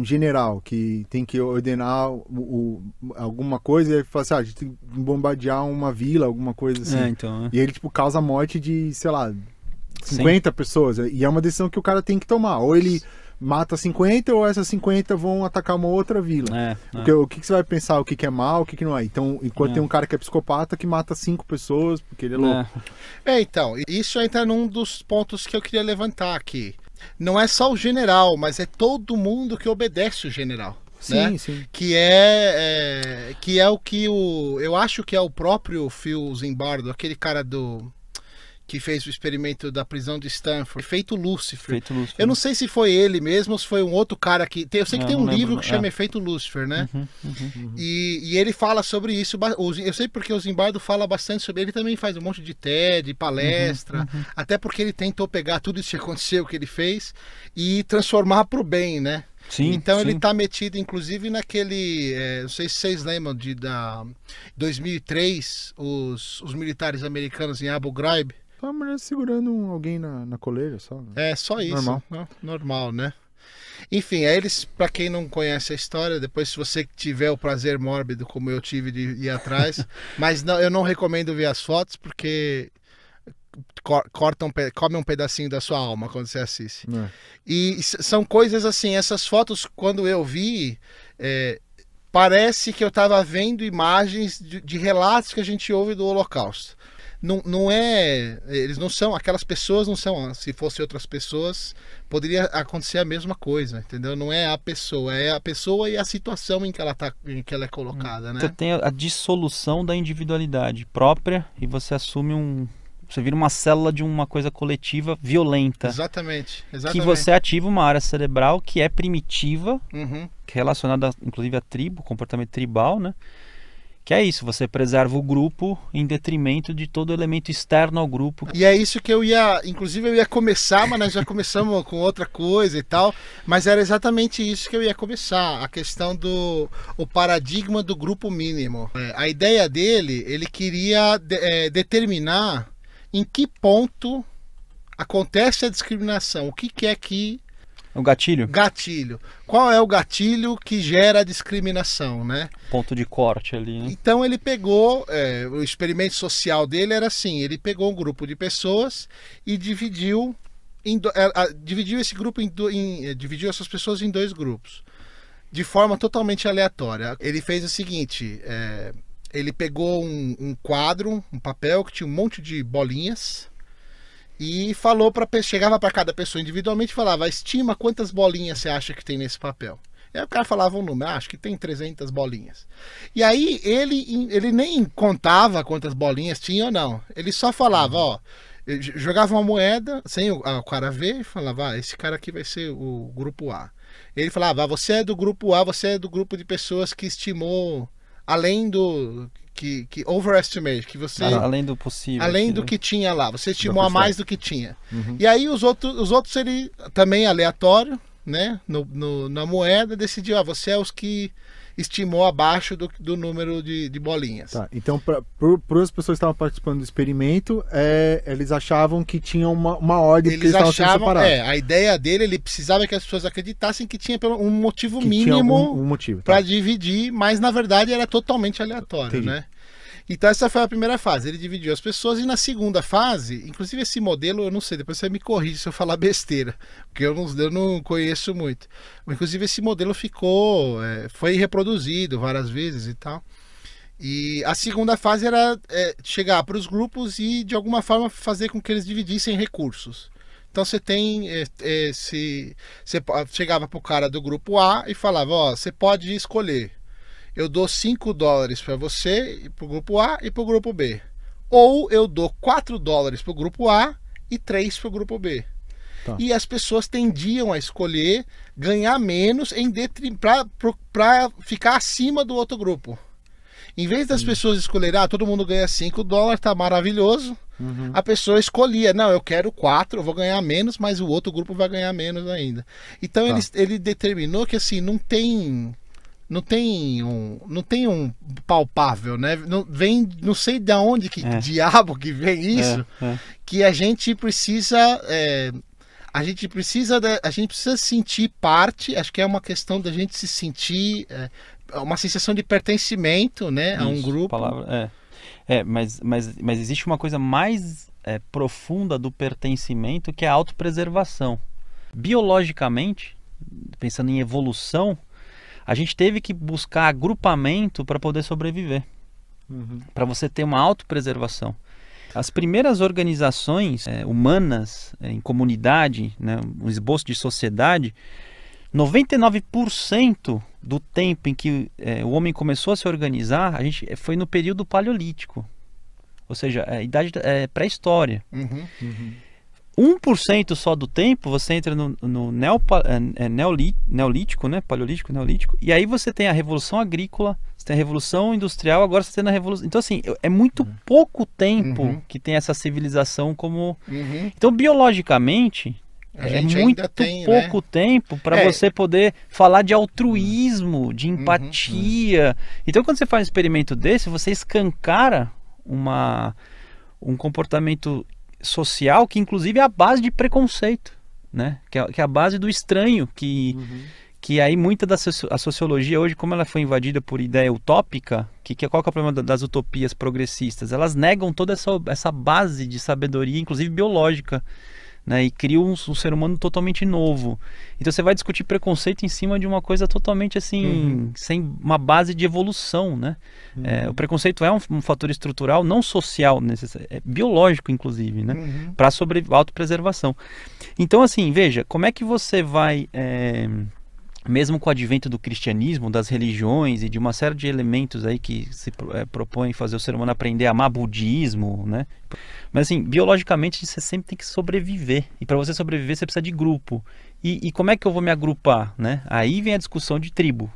um general que tem que ordenar o, o, alguma coisa e ele fala assim, ah, a gente tem que bombardear uma vila, alguma coisa assim. É, então, é. E ele, tipo, causa a morte de, sei lá, 50 Sim. pessoas. E é uma decisão que o cara tem que tomar. Ou ele mata 50 ou essas 50 vão atacar uma outra vila. É, é. Porque, é. o que, que, você vai pensar? O que, que é mal, o que, que não é? Então, enquanto é. tem um cara que é psicopata que mata cinco pessoas porque ele é louco. É, é então, isso entra num dos pontos que eu queria levantar aqui não é só o general, mas é todo mundo que obedece o general. Sim, né? sim. Que é, é, que é o que o eu acho que é o próprio Phil Zimbardo, aquele cara do que fez o experimento da prisão de Stanford, feito Lúcifer. Efeito Lúcifer. Eu não sei se foi ele mesmo ou se foi um outro cara que. eu sei que não, tem um livro que chama é. Efeito Lúcifer, né? Uhum, uhum, uhum. E, e, ele fala sobre isso. Eu sei porque o Zimbardo fala bastante sobre ele. também faz um monte de TED, palestra, uhum, uhum. até porque ele tentou pegar tudo isso que aconteceu, que ele fez, e transformar para o bem, né? Sim, então sim. ele está metido, inclusive, naquele. É, não sei se vocês lembram de da 2003, os, os militares americanos em Abu Ghraib só a mulher segurando alguém na, na coleira, só. Né? É, só isso. Normal. normal, né? Enfim, aí eles, para quem não conhece a história, depois se você tiver o prazer mórbido como eu tive de ir atrás, mas não, eu não recomendo ver as fotos porque cortam, comem um pedacinho da sua alma quando você assiste. É. E são coisas assim, essas fotos quando eu vi, é, parece que eu estava vendo imagens de, de, relatos que a gente ouve do Holocausto não, não é. Eles não são, aquelas pessoas não são. Se fossem outras pessoas, poderia acontecer a mesma coisa, entendeu? Não é a pessoa, é a pessoa e a situação em que ela, tá, em que ela é colocada, hum. né? Você tem a dissolução da individualidade própria e você assume um. Você vira uma célula de uma coisa coletiva violenta. Exatamente. exatamente. Que você ativa uma área cerebral que é primitiva, uhum. É relacionada, inclusive, à tribo, comportamento tribal, né? Que é isso, você preserva o grupo em detrimento de todo elemento externo ao grupo. E é isso que eu ia, inclusive eu ia começar, mas nós já começamos com outra coisa e tal, mas era exatamente isso que eu ia começar, a questão do o paradigma do grupo mínimo. É, a ideia dele, ele queria de, é, determinar em que ponto acontece a discriminação, o que, que é que o é gatilho? Gatilho. Qual é o gatilho que gera a discriminação, né? Ponto de corte ali, né? Então ele pegou, é, o experimento social dele era assim, ele pegou um grupo de pessoas e dividiu, em, é, dividiu esse grupo em, em é, dividiu essas pessoas em dois grupos, de forma totalmente aleatória. Ele fez o seguinte, é, ele pegou um, um quadro, um papel que tinha um monte de bolinhas e falou para chegava para cada pessoa individualmente e falava: "Estima quantas bolinhas você acha que tem nesse papel". aí o cara falava um número, ah, acho que tem 300 bolinhas. E aí ele ele nem contava quantas bolinhas tinha ou não. Ele só falava, uhum. ó, jogava uma moeda sem o, o cara ver e falava: ah, "Esse cara aqui vai ser o grupo A". Ele falava: ah, "Você é do grupo A, você é do grupo de pessoas que estimou além do que, que overestimate, que você. Ah, além do possível. Além do que tinha lá. Você estimou a mais do que tinha. Uhum. E aí os outros, os outros ele também aleatório, né? No, no na moeda, decidiu, ah, você é os que estimou abaixo do, do número de, de bolinhas. Tá, então, para as pessoas que estavam participando do experimento, é, eles achavam que tinha uma, uma ordem eles que eles achavam, estavam sendo separados. É, a ideia dele, ele precisava que as pessoas acreditassem que tinha um motivo que mínimo um, um tá. para dividir, mas na verdade era totalmente aleatório, Entendi. né? Então essa foi a primeira fase. Ele dividiu as pessoas e na segunda fase, inclusive esse modelo, eu não sei, depois você me corrige se eu falar besteira, porque eu não, eu não conheço muito. Inclusive esse modelo ficou, é, foi reproduzido várias vezes e tal. E a segunda fase era é, chegar para os grupos e de alguma forma fazer com que eles dividissem recursos. Então você tem é, esse. Você chegava pro cara do grupo A e falava, ó, você pode escolher eu dou 5 dólares para você, para o grupo A e para o grupo B. Ou eu dou 4 dólares para o grupo A e 3 para o grupo B. Tá. E as pessoas tendiam a escolher ganhar menos em para ficar acima do outro grupo. Em vez das Sim. pessoas escolherem, ah, todo mundo ganha 5 dólares, tá maravilhoso. Uhum. A pessoa escolhia, não, eu quero 4, eu vou ganhar menos, mas o outro grupo vai ganhar menos ainda. Então tá. ele, ele determinou que assim, não tem não tem um, não tem um palpável, né? Não vem, não sei de onde que é. diabo que vem é, isso, é, é. que a gente precisa, é, a gente precisa, de, a gente precisa sentir parte. Acho que é uma questão da gente se sentir é, uma sensação de pertencimento, né, isso, a um grupo. Palavra, é, mas, mas, mas existe uma coisa mais profunda do pertencimento que é a autopreservação. Biologicamente, pensando em evolução, a gente teve que buscar agrupamento para poder sobreviver, uhum. para você ter uma autopreservação. As primeiras organizações é, humanas é, em comunidade, né, um esboço de sociedade, 99% do tempo em que é, o homem começou a se organizar, a gente foi no período paleolítico, ou seja, a idade pré-história. Uhum, uhum. 1% só do tempo você entra no, no neopa, é, é neolítico, né? Paleolítico, neolítico. E aí você tem a revolução agrícola, você tem a revolução industrial, agora você tem a revolução. Então, assim, é muito uhum. pouco tempo uhum. que tem essa civilização como. Uhum. Então, biologicamente. é muito tem, né? pouco né? tempo para é. você poder falar de altruísmo, de uhum. empatia. Então, quando você faz um experimento desse, você escancara uma, um comportamento social que inclusive é a base de preconceito, né? Que é, que é a base do estranho, que, uhum. que aí muita da a sociologia hoje, como ela foi invadida por ideia utópica, que, que qual que é o problema das utopias progressistas? Elas negam toda essa, essa base de sabedoria, inclusive biológica, né? E cria um, um, ser humano totalmente novo. Então você vai discutir preconceito em cima de uma coisa totalmente assim, uhum. sem uma base de evolução, né? É, uhum. É, o preconceito é um, um, fator estrutural, não social, é biológico inclusive, né? Uhum. Para sobre autopreservação. Então assim, veja, como é que você vai é, mesmo com o advento do cristianismo, das religiões e de uma série de elementos aí que se é, propõem fazer o ser humano aprender a amar budismo, né? Mas assim, biologicamente você sempre tem que sobreviver. E para você sobreviver, você precisa de grupo. E, e, como é que eu vou me agrupar, né? Aí vem a discussão de tribo,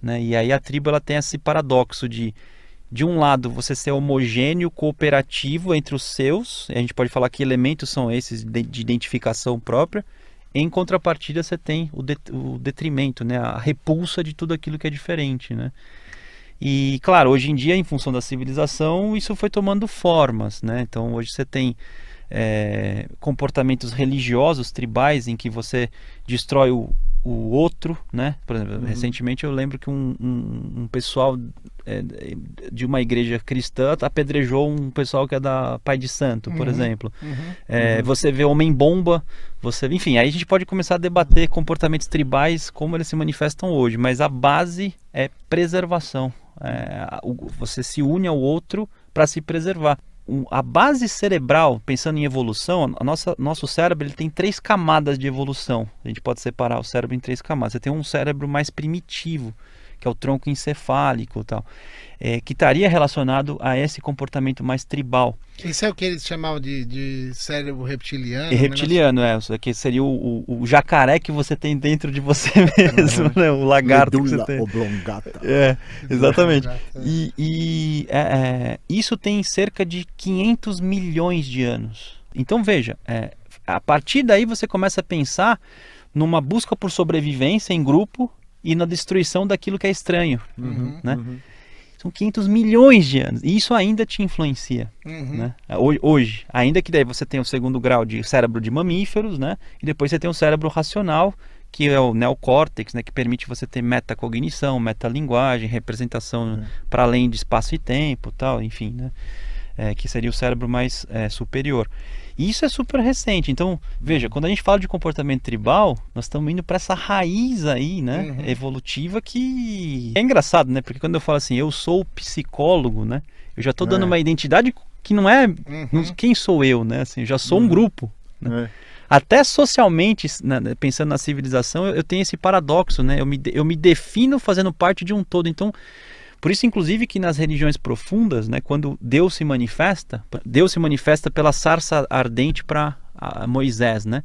né? E aí a tribo ela tem esse paradoxo de de um lado, você ser homogêneo, cooperativo entre os seus, a gente pode falar que elementos são esses de identificação própria, em contrapartida, você tem o, det o detrimento, né? a repulsa de tudo aquilo que é diferente. Né? E, claro, hoje em dia, em função da civilização, isso foi tomando formas. Né? Então, hoje você tem é, comportamentos religiosos, tribais, em que você destrói o, o outro, né? Por exemplo, uhum. recentemente eu lembro que um, um, um pessoal é, de uma igreja cristã apedrejou um pessoal que é da Pai de Santo, por uhum. exemplo. Uhum. É, uhum. você vê homem bomba, você, enfim, aí a gente pode começar a debater comportamentos tribais como eles se manifestam hoje, mas a base é preservação. É, você se une ao outro para se preservar a base cerebral, pensando em evolução, a nossa, nosso cérebro ele tem três camadas de evolução. A gente pode separar o cérebro em três camadas. Você tem um cérebro mais primitivo, que é o tronco encefálico e tal, é, que estaria relacionado a esse comportamento mais tribal. Isso é o que eles chamavam de, de cérebro reptiliano? E reptiliano, menos... é, que seria o, o, o, jacaré que você tem dentro de você mesmo, né? o lagarto Medula que você tem. oblongata. É, exatamente. E, e é, é, isso tem cerca de 500 milhões de anos. Então veja, é, a partir daí você começa a pensar numa busca por sobrevivência em grupo e na destruição daquilo que é estranho. Uhum, né? Uhum. São 500 milhões de anos. E isso ainda te influencia. Uhum. Né? Hoje, hoje, ainda que daí você tenha o segundo grau de cérebro de mamíferos, né? E depois você tem o cérebro racional, que é o neocórtex, né? Que permite você ter metacognição, metalinguagem, representação uhum. para além de espaço e tempo tal, enfim, né? é, que seria o cérebro mais é, superior. isso é super recente. Então, veja, quando a gente fala de comportamento tribal, nós estamos indo para essa raiz aí, né, uhum. evolutiva que é engraçado, né? Porque quando eu falo assim, eu sou psicólogo, né? Eu já estou dando é. uma identidade que não é uhum. quem sou eu, né? Assim, eu já sou uhum. um grupo. Né? É. Até socialmente, né, pensando na civilização, eu, eu, tenho esse paradoxo, né? Eu me, eu me defino fazendo parte de um todo. Então, por isso, inclusive, que nas religiões profundas, né, quando Deus se manifesta, Deus se manifesta pela sarça ardente para Moisés, né?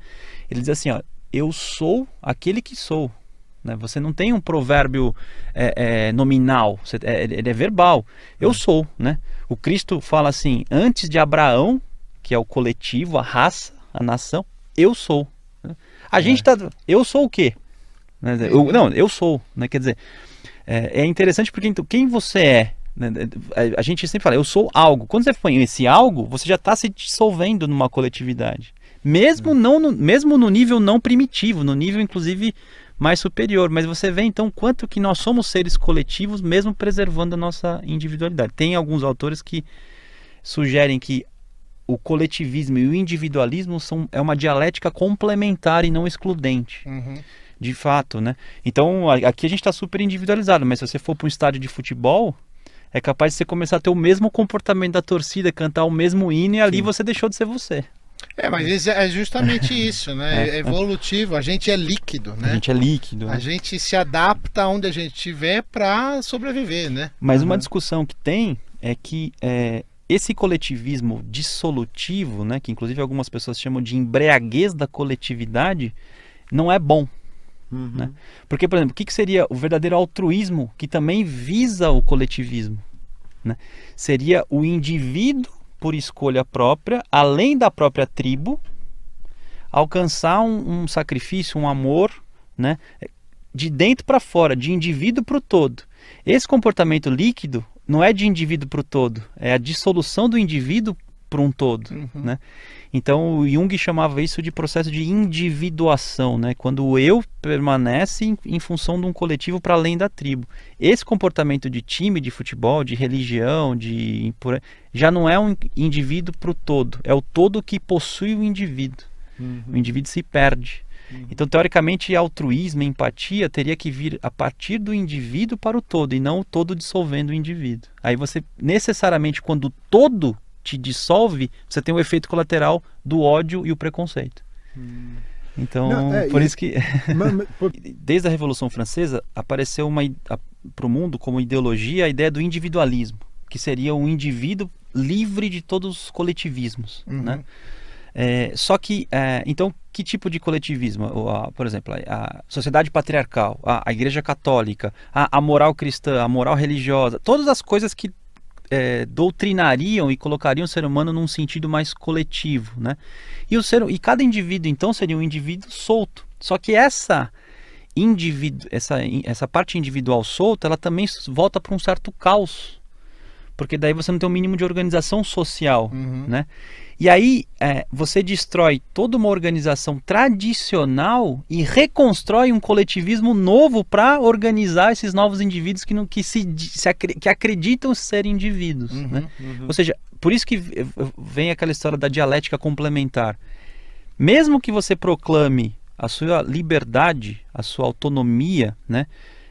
Ele diz assim, ó, eu sou aquele que sou. Né? Você não tem um provérbio é, é, nominal, você, é, ele é verbal. Eu hum. sou, né? O Cristo fala assim, antes de Abraão, que é o coletivo, a raça, a nação, eu sou. Né? A é. gente está, eu sou o quê? Né? Eu, não, eu sou, né? Quer dizer, é, é interessante porque então, quem você é, né, a gente sempre fala, eu sou algo. Quando você põe esse algo, você já está se dissolvendo numa coletividade. Mesmo, hum. não no, mesmo no nível não primitivo, no nível inclusive mais superior. Mas você vê então quanto que nós somos seres coletivos, mesmo preservando a nossa individualidade. Tem alguns autores que sugerem que o coletivismo e o individualismo são, é uma dialética complementar e não excludente. Uhum de fato, né? Então aqui a gente está super individualizado, mas se você for para um estádio de futebol, é capaz de você começar a ter o mesmo comportamento da torcida, cantar o mesmo hino e ali Sim. você deixou de ser você. É, mas é, é justamente isso, né? É, é, é evolutivo, a gente é líquido, né? A gente é líquido. Né? A gente se adapta onde a gente estiver para sobreviver, né? Mas uhum. uma discussão que tem é que é, esse coletivismo dissolutivo, né, que inclusive algumas pessoas chamam de embriaguez da coletividade, não é bom. Uhum. Né? Porque, por exemplo, o que, que seria o verdadeiro altruísmo que também visa o coletivismo? Né? Seria o indivíduo, por escolha própria, além da própria tribo, alcançar um, um sacrifício, um amor, né? de dentro para fora, de indivíduo para o todo. Esse comportamento líquido não é de indivíduo para o todo, é a dissolução do indivíduo para um todo, uhum. né? Então o Jung chamava isso de processo de individuação, né? Quando o eu permanece em, em função de um coletivo para além da tribo. Esse comportamento de time, de futebol, de religião, de já não é um indivíduo para o todo, é o todo que possui o indivíduo. Uhum. O indivíduo se perde. Uhum. Então, teoricamente, altruísmo, empatia teria que vir a partir do indivíduo para o todo e não o todo dissolvendo o indivíduo. Aí você necessariamente, quando o todo te dissolve, você tem o efeito colateral do ódio e o preconceito. Hum. Então, Não, é, por e... isso que. Desde a Revolução Francesa, apareceu para o mundo como ideologia a ideia do individualismo, que seria um indivíduo livre de todos os coletivismos. Uhum. Né? É, só que, é, então, que tipo de coletivismo? Por exemplo, a sociedade patriarcal, a, a igreja católica, a, a moral cristã, a moral religiosa, todas as coisas que é, doutrinariam e colocariam o ser humano num sentido mais coletivo, né? E o ser e cada indivíduo então seria um indivíduo solto. Só que essa indivíduo, essa essa parte individual solta, ela também volta para um certo caos, porque daí você não tem o um mínimo de organização social, uhum. né? E aí é, você destrói toda uma organização tradicional e reconstrói um coletivismo novo para organizar esses novos indivíduos que, não, que, se, se que acreditam ser indivíduos. Uhum, né? Uhum. Ou seja, por isso que vem aquela história da dialética complementar. Mesmo que você proclame a sua liberdade, a sua autonomia, né?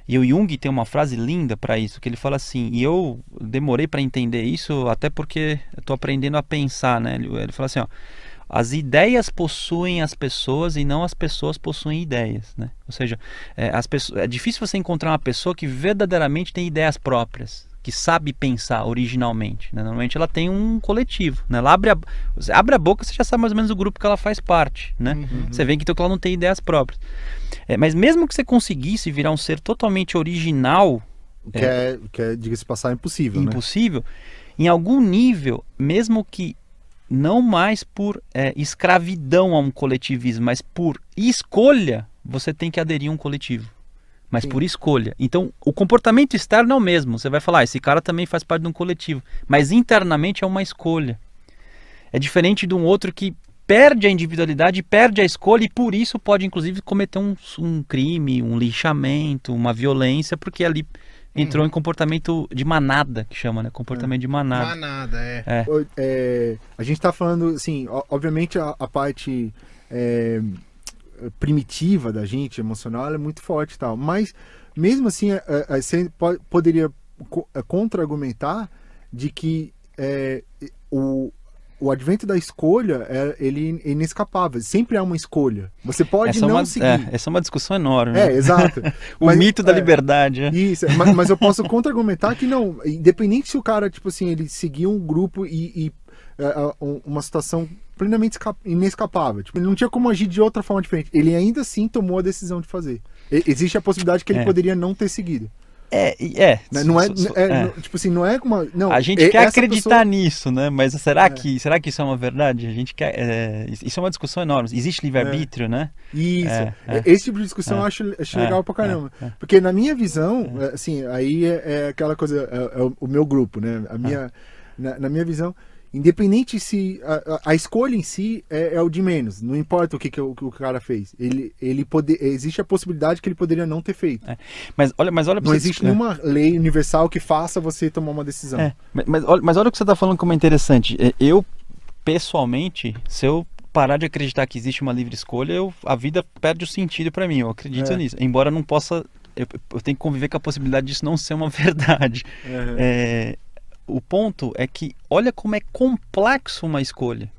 E o Jung tem uma frase linda para isso, que ele fala assim, e eu demorei para entender isso, até porque estou aprendendo a pensar, né? Ele, ele fala assim, ó, as ideias possuem as pessoas e não as pessoas possuem ideias, né? Ou seja, é, as pessoas, é difícil você encontrar uma pessoa que verdadeiramente tem ideias próprias, que sabe pensar originalmente. Né? Normalmente ela tem um coletivo. Né? Ela abre a, abre a boca, você já sabe mais ou menos o grupo que ela faz parte. Né? Uhum. Você vê então, que ela não tem ideias próprias. É, mas mesmo que você conseguisse virar um ser totalmente original. Que é, é, que é diga-se passar, impossível. Impossível. Né? Em algum nível, mesmo que não mais por é, escravidão a um coletivismo, mas por escolha, você tem que aderir a um coletivo mas Sim. por escolha. Então, o comportamento externo é o mesmo. Você vai falar, ah, esse cara também faz parte de um coletivo, mas internamente é uma escolha. É diferente de um outro que perde a individualidade, perde a escolha e por isso pode, inclusive, cometer um, um crime, um lixamento, uma violência, porque ali uhum. entrou em comportamento de manada, que chama, né? Comportamento é. de manada. Manada, é. é. é a gente está falando, assim, obviamente a, a parte é, primitiva da gente, emocional, é muito forte e tal. Mas, mesmo assim, é, é, é, você poderia contra-argumentar de que é, o, o advento da escolha é, ele é inescapável. Sempre há uma escolha. Você pode essa não é uma, seguir. É, essa é uma discussão enorme. Né? É, exato. o mas, mito da é, liberdade. É. Isso, mas, mas eu posso contra-argumentar que não. Independente se o cara, tipo assim, ele seguir um grupo e, e é, uma situação plenamente inescapável. Tipo, ele não tinha como agir de outra forma diferente. Ele ainda assim tomou a decisão de fazer. E existe a possibilidade que ele é. poderia não ter seguido. É, é. Né, é, é. Não é, é, é, Tipo assim, não é uma. Não, a gente quer acreditar pessoa... nisso, né? Mas será, é. que, será que isso é uma verdade? A gente quer. isso é uma discussão enorme. Existe livre-arbítrio, né? Isso. Esse tipo de discussão eu acho, acho legal pra caramba. Porque na minha visão, assim, aí é, aquela coisa. É, o, meu grupo, né? A minha, na, na minha visão. Independente se. A, a, a escolha em si é, é, o de menos. Não importa o que, que, o, que o cara fez. Ele, ele pode, existe a possibilidade que ele poderia não ter feito. É. Mas olha, mas olha Não existe é. nenhuma lei universal que faça você tomar uma decisão. É. Mas, mas, olha, mas olha o que você está falando como é interessante. É, eu, pessoalmente, se eu parar de acreditar que existe uma livre escolha, eu, a vida perde o sentido para mim. Eu acredito é. nisso. Embora não possa. Eu, eu, tenho que conviver com a possibilidade disso não ser uma verdade. Uhum. É, o ponto é que olha como é complexo uma escolha.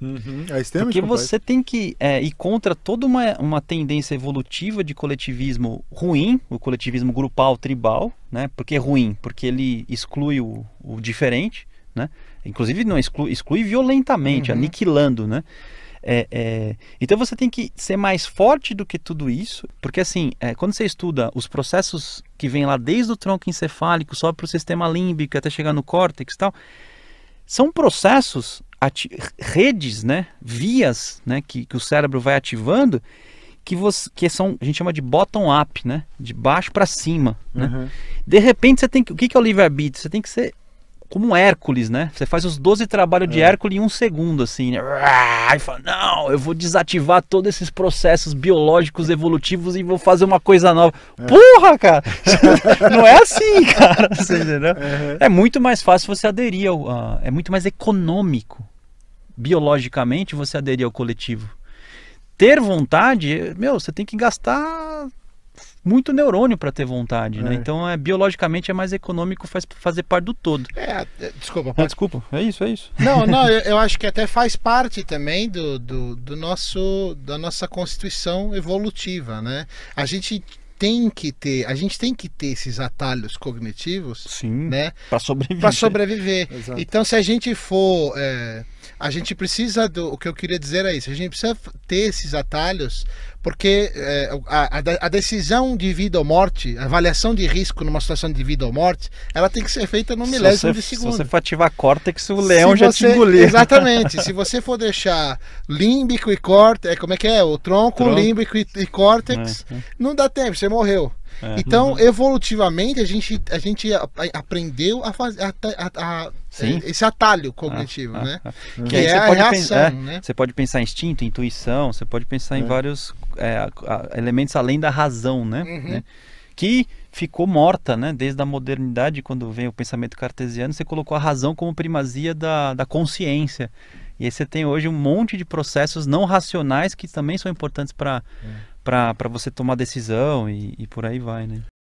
Uhum, é Porque complexo. você tem que é, ir contra toda uma, uma tendência evolutiva de coletivismo ruim, o coletivismo grupal, tribal, né? Porque é ruim, porque ele exclui o, o diferente, né? Inclusive não exclui, exclui violentamente, uhum. aniquilando, né? É, é, então você tem que ser mais forte do que tudo isso, porque assim, é, quando você estuda os processos que vem lá desde o tronco encefálico, sobe para o sistema límbico, até chegar no córtex e tal, são processos, redes, né, vias né, que, que o cérebro vai ativando que, você, que são, a gente chama de bottom up, né? De baixo para cima, né? Uhum. De repente você tem que, o que que é o livre arbítrio? Você tem que ser como um Hércules, né? Você faz os 12 trabalhos é. de Hércules em um segundo, assim. Né? E fala, não, eu vou desativar todos esses processos biológicos evolutivos e vou fazer uma coisa nova. É. Porra, cara! não é assim, cara. Você entendeu? Uhum. É muito mais fácil você aderir ao. é muito mais econômico, biologicamente, você aderir ao coletivo. Ter vontade, meu, você tem que gastar muito neurônio para ter vontade, né? é. né? Então, é, biologicamente é mais econômico faz, fazer parte do todo. É, é desculpa. É, pode... É, desculpa, é isso, é isso. Não, não, eu, eu, acho que até faz parte também do, do, do nosso da nossa constituição evolutiva, né? A gente tem que ter, a gente tem que ter esses atalhos cognitivos, Sim, né, para sobreviver. Para sobreviver. Exato. Então, se a gente for, é, a gente precisa do, o que eu queria dizer é isso, a gente precisa ter esses atalhos porque é, a, a, decisão de vida ou morte, a avaliação de risco numa situação de vida ou morte, ela tem que ser feita no milésimo se você, de segundo. Se você for ativar córtex, o leão se já você, te engoliu. Exatamente. se você for deixar límbico e córtex, é, como é que é? O tronco, tronco. límbico e, e córtex, é. é. não dá tempo, você morreu. É. Então, uhum. evolutivamente, a gente, a gente aprendeu a fazer a, a, a, é, esse atalho cognitivo, ah, ah né? Ah, ah. Que é a reação, é, né? Você pode pensar em instinto, intuição, você pode pensar é. em vários é, elementos além da razão, né? Uhum. né? Que ficou morta, né? Desde a modernidade, quando vem o pensamento cartesiano, você colocou a razão como primazia da, da consciência. E aí você tem hoje um monte de processos não racionais que também são importantes para para você tomar decisão e, e por aí vai, né?